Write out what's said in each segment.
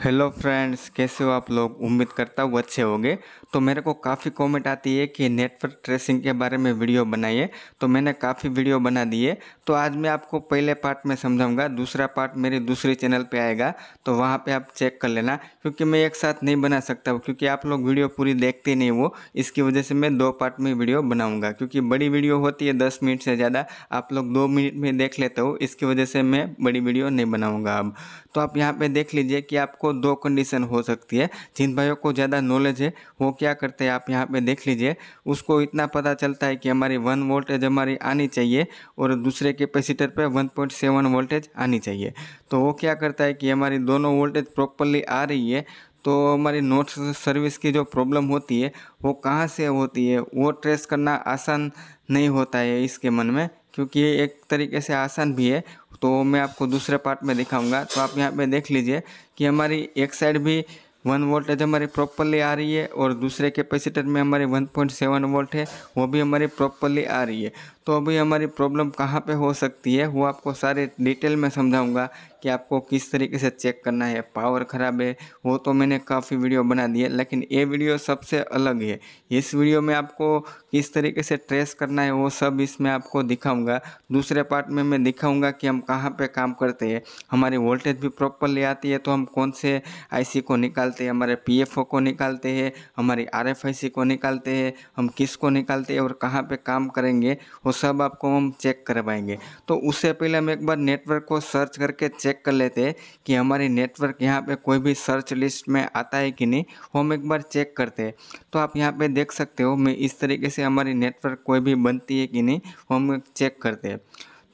hello friends कैसे हो आप लोग उम्मीद करता हूँ अच्छे होंगे तो मेरे को काफ़ी कमेंट आती है कि नेटवर्क ट्रेसिंग के बारे में वीडियो बनाइए तो मैंने काफ़ी वीडियो बना दिए तो आज मैं आपको पहले पार्ट में समझाऊंगा दूसरा पार्ट मेरे दूसरे चैनल पे आएगा तो वहाँ पे आप चेक कर लेना क्योंकि मैं एक साथ नहीं बना सकता हूँ क्योंकि आप लोग वीडियो पूरी देखते नहीं वो इसकी वजह से मैं दो पार्ट में वीडियो बनाऊँगा क्योंकि बड़ी वीडियो होती है दस मिनट से ज़्यादा आप लोग दो मिनट में देख लेते हो इसकी वजह से मैं बड़ी वीडियो नहीं बनाऊँगा अब तो आप यहाँ पर देख लीजिए कि आप आपको दो कंडीशन हो सकती है जिन भाइयों को ज़्यादा नॉलेज है वो क्या करते हैं आप यहाँ पे देख लीजिए उसको इतना पता चलता है कि हमारी वन वोल्टेज हमारी आनी चाहिए और दूसरे कैपेसिटर पे सेवन वोल्टेज आनी चाहिए तो वो क्या करता है कि हमारी दोनों वोल्टेज प्रॉपरली आ रही है तो हमारी नोट सर्विस की जो प्रॉब्लम होती है वो कहाँ से होती है वो ट्रेस करना आसान नहीं होता है इसके मन में क्योंकि एक तरीके से आसान भी है तो मैं आपको दूसरे पार्ट में दिखाऊंगा तो आप यहाँ पे देख लीजिए कि हमारी एक साइड भी वन वोल्टेज हमारी प्रॉपरली आ रही है और दूसरे कैपेसिटर में हमारी 1.7 वोल्ट है वो भी हमारी प्रॉपरली आ रही है तो अभी हमारी प्रॉब्लम कहाँ पे हो सकती है वो आपको सारे डिटेल में समझाऊंगा कि आपको किस तरीके से चेक करना है पावर ख़राब है वो तो मैंने काफ़ी वीडियो बना दिए लेकिन ये वीडियो सबसे अलग है इस वीडियो में आपको किस तरीके से ट्रेस करना है वो सब इसमें आपको दिखाऊंगा दूसरे पार्ट में मैं दिखाऊंगा कि हम कहाँ पे काम करते हैं हमारी वोल्टेज भी प्रॉपरली आती है तो हम कौन से आई को निकालते हैं हमारे पी को निकालते हैं हमारी आर को निकालते हैं हम किस को निकालते हैं और कहाँ पर काम करेंगे वो सब आपको हम चेक करवाएंगे तो उससे पहले हम एक बार नेटवर्क को सर्च करके चेक चेक कर लेते हैं कि हमारी नेटवर्क यहाँ पे कोई भी सर्च लिस्ट में आता है कि नहीं वो हम एक बार चेक करते हैं तो आप यहाँ पे देख सकते हो मैं इस तरीके से हमारी नेटवर्क कोई भी बनती है कि नहीं वो हम चेक करते हैं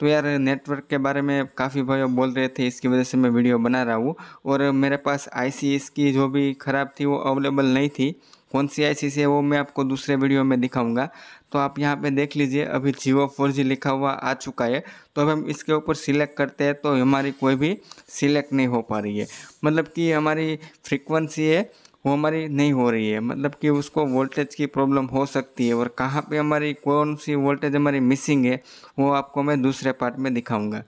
तो यार नेटवर्क के बारे में काफ़ी भाई बोल रहे थे इसकी वजह से मैं वीडियो बना रहा हूँ और मेरे पास आई की जो भी ख़राब थी वो अवेलेबल नहीं थी कौन सी आई सी है वो मैं आपको दूसरे वीडियो में दिखाऊंगा तो आप यहाँ पे देख लीजिए अभी जियो फोर जी लिखा हुआ आ चुका है तो अब हम इसके ऊपर सिलेक्ट करते हैं तो हमारी कोई भी सिलेक्ट नहीं हो पा रही है मतलब कि हमारी फ्रिक्वेंसी है वो हमारी नहीं हो रही है मतलब कि उसको वोल्टेज की प्रॉब्लम हो सकती है और कहाँ पे हमारी कौन सी वोल्टेज हमारी मिसिंग है वो आपको मैं दूसरे पार्ट में दिखाऊंगा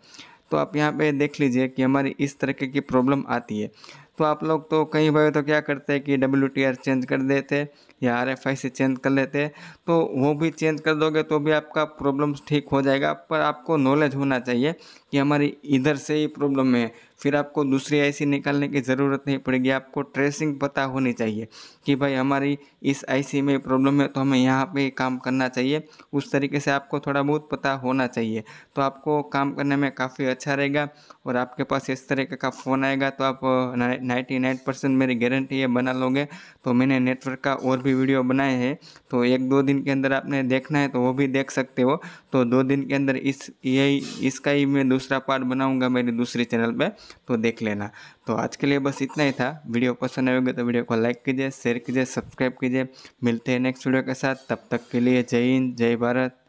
तो आप यहाँ पे देख लीजिए कि हमारी इस तरीके की प्रॉब्लम आती है तो आप लोग तो कहीं भाई तो क्या करते हैं कि डब्ल्यू टी आर चेंज कर देते या आर एफ आई से चेंज कर लेते तो वो भी चेंज कर दोगे तो भी आपका प्रॉब्लम ठीक हो जाएगा पर आपको नॉलेज होना चाहिए कि हमारी इधर से ही प्रॉब्लम है फिर आपको दूसरी आईसी निकालने की ज़रूरत नहीं पड़ेगी आपको ट्रेसिंग पता होनी चाहिए कि भाई हमारी इस आईसी में प्रॉब्लम है तो हमें यहाँ पे काम करना चाहिए उस तरीके से आपको थोड़ा बहुत पता होना चाहिए तो आपको काम करने में काफ़ी अच्छा रहेगा और आपके पास इस तरीके का फ़ोन आएगा तो आप नाइन्टी नाइन परसेंट मेरी गारंटी है बना लोगे तो मैंने नेटवर्क का और भी वीडियो बनाए हैं तो एक दो दिन के अंदर आपने देखना है तो वो भी देख सकते हो तो दो दिन के अंदर इस यही इसका ही मैं दूसरा पार्ट बनाऊंगा मेरे दूसरे चैनल पे तो देख लेना तो आज के लिए बस इतना ही था वीडियो पसंद आएगा तो वीडियो को लाइक कीजिए शेयर कीजिए सब्सक्राइब कीजिए मिलते हैं नेक्स्ट वीडियो के साथ तब तक के लिए जय हिंद जय भारत